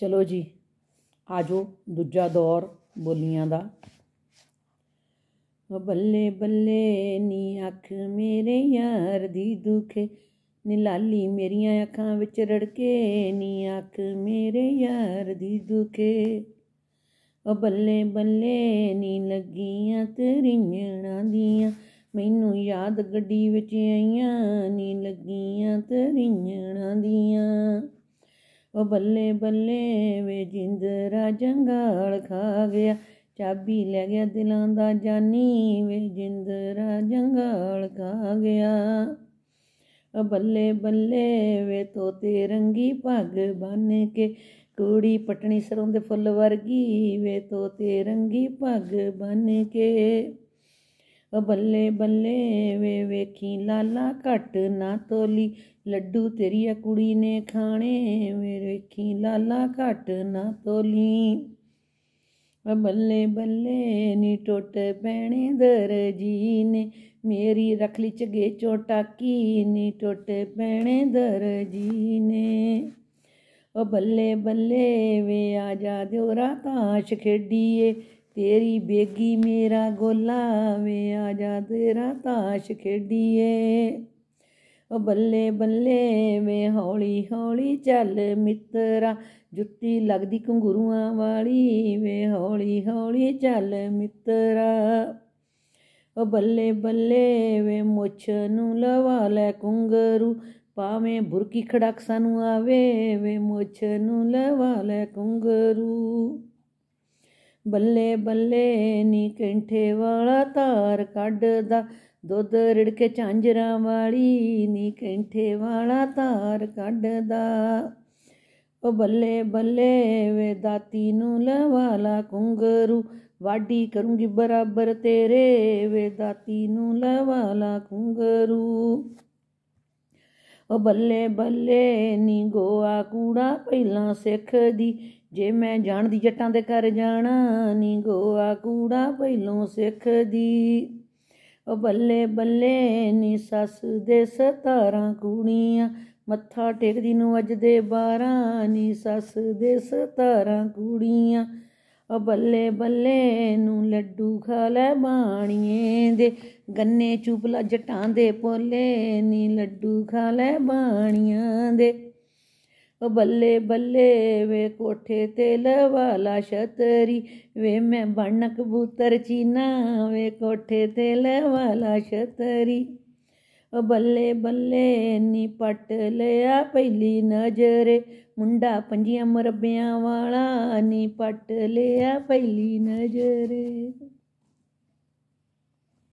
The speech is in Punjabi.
ਚਲੋ ਜੀ ਆਜੋ ਦੂਜਾ ਦੌਰ ਬੋਲੀਆਂ ਦਾ ਬੱਲੇ ਬੱਲੇ ਨੀ ਅੱਖ ਮੇਰੇ ਯਾਰ ਦੀ ਦੁਖੇ ਨਿਲਾਲੀ ਮੇਰੀਆਂ ਅੱਖਾਂ ਵਿੱਚ ਰੜਕੇ ਨੀ ਅੱਖ ਮੇਰੇ ਯਾਰ ਦੀ ਦੁਖੇ ਉਹ ਬੱਲੇ ਬੱਲੇ ਨੀ ਲੱਗੀਆਂ ਤੇਰੀਆਂ ਦੀਆਂ ਮੈਨੂੰ ਯਾਦ ਗੱਡੀ ਵਿੱਚ ਆਈਆਂ ਨੀ ਲੱਗੀਆਂ ਤੇਰੀਆਂ ਦੀਆਂ ਉਹ ਬੱਲੇ ਬੱਲੇ ਵੇ ਜਿੰਦਰਾ ਜੰਗਾਲ ਖਾ ਗਿਆ ਚਾਬੀ ਲੈ ਗਿਆ ਦਿਲਾਂ ਦਾ ਜਾਨੀ ਵੇ ਜਿੰਦਰਾ ਜੰਗਾਲ ਖਾ ਗਿਆ ਉਹ ਬੱਲੇ ਬੱਲੇ ਵੇ ਤੋਤੇ ਰੰਗੀ ਪੱਗ ਬੰਨ ਕੇ ਕੁੜੀ ਪਟਣੀ ਸਰੋਂ ਦੇ ਫੁੱਲ ਵਰਗੀ ਵੇ ਤੋਤੇ ਰੰਗੀ ਪੱਗ ਬੰਨ ਕੇ ਬੱਲੇ ਬੱਲੇ ਵੇ ਵੇਖੀ ਲਾਲਾ ਘਟ ਨਾ ਤੋਲੀ ਲੱਡੂ ਤੇਰੀ ਆ ਕੁੜੀ ਨੇ ਖਾਣੇ ਵੇ ਵੇਖੀ ਲਾਲਾ ਘਟ ਨਾ ਤੋਲੀ ਬੱਲੇ ਬੱਲੇ ਨੀ ਟੁੱਟ ਪੈਣੇ ਦਰਜੀ ਨੇ ਮੇਰੀ ਰਖ ਲਈ ਚਗੇ ਚੋਟਾ ਕੀ ਨੀ ਟੁੱਟ ਪੈਣੇ ਦਰਜੀ ਨੇ ਉਹ ਬੱਲੇ ਬੱਲੇ ਵੇ ਆ ਜਾ ਦਿਓ ਰਾਤਾਸ਼ ਖੇਡੀਏ ਤੇਰੀ ਬੇਗੀ ਮੇਰਾ ਗੋਲਾ ਵੇ ਆ ਜਾ ਤੇਰਾ ਤਾਸ਼ ਖੇਡੀਏ ਓ ਬੱਲੇ ਬੱਲੇ ਵੇ ਹੌਲੀ ਹੌਲੀ ਚੱਲ ਮਿੱਤਰਾ ਜੁੱਤੀ ਲੱਗਦੀ ਕੰਗੂਰੂਆਂ ਵਾਲੀ ਵੇ ਹੌਲੀ ਹੌਲੀ ਚੱਲ ਮਿੱਤਰਾ ਓ ਬੱਲੇ ਬੱਲੇ ਵੇ ਮੁੱਛ ਨੂੰ ਲਵਾ ਲੈ ਕੰਗਰੂ ਪਾਵੇਂ ਬੁਰਕੀ ਖੜਕ ਸਾਨੂੰ ਆਵੇ ਵੇ ਮੁੱਛ ਨੂੰ ਲਵਾ ਲੈ ਕੰਗਰੂ ਬੱਲੇ ਬੱਲੇ ਨੀ ਕੈਂਠੇ ਵਾਲਾ ਤਾਰ ਕੱਢਦਾ ਦੁੱਧ ਰਿੜਕੇ ਝਾਂਜਰਾਂ ਵਾਲੀ ਨੀ ਕੈਂਠੇ ਵਾਲਾ ਤਾਰ ਕੱਢਦਾ ਉਹ ਬੱਲੇ ਬੱਲੇ ਵੇ ਦਾਤੀ ਨੂੰ ਲਵਾਲਾ ਕੁੰਗਰੂ ਵਾਢੀ ਕਰੂੰਗੀ ਬਰਾਬਰ ਤੇਰੇ ਵੇ ਦਾਤੀ ਨੂੰ ਲਵਾਲਾ ਕੁੰਗਰੂ ਓ ਬੱਲੇ ਬੱਲੇ ਨੀ ਗੋਆ ਕੂੜਾ ਪਹਿਲਾਂ ਸਿੱਖ ਦੀ ਜੇ ਮੈਂ ਜਾਣਦੀ ਜੱਟਾਂ ਦੇ ਕਰ ਜਾਣਾ ਨੀ ਗੋਆ ਕੂੜਾ ਪਹਿਲੋਂ ਸਿੱਖ ਦੀ ਓ ਬੱਲੇ ਬੱਲੇ ਨੀ ਸੱਸ ਦੇ ਸਤਾਰਾਂ ਕੁੜੀਆਂ ਮੱਥਾ ਟੇਕਦੀ ਨੂੰ ਅੱਜ ਦੇ 12 ਨੀ ਸੱਸ ਦੇ ਸਤਾਰਾਂ ਕੁੜੀਆਂ ਓ ਬੱਲੇ ਬੱਲੇ ਨੂੰ ਲੱਡੂ ਖਾ ਲੈ ਬਾਣੀਏ ਦੇ ਗੰਨੇ ਚੁਪਲਾ ਜਟਾਂ ਦੇ ਪੋਲੇ ਨੀ ਲੱਡੂ ਖਾ ਲੈ ਬਾਣੀਆਂ ਦੇ ਓ ਬੱਲੇ ਬੱਲੇ ਵੇ ਕੋਠੇ ਤੇ ਲਵਾਲਾ ਛਤਰੀ ਵੇ ਮੈਂ ਬਣ ਕਬੂਤਰ ਚੀਨਾ ਵੇ ਕੋਠੇ ਤੇ ਲਵਾਲਾ ਛਤਰੀ ਓ ਬੱਲੇ ਬੱਲੇ ਨੀ ਪਟ ਲਿਆ ਪਹਿਲੀ ਨਜ਼ਰੇ ਮੁੰਡਾ ਪੰਜੀਆਂ ਮਰਬਿਆਂ ਵਾਲਾ ਨੇ ਪੱਟ ਲਿਆ ਪਹਿਲੀ ਨਜ਼ਰ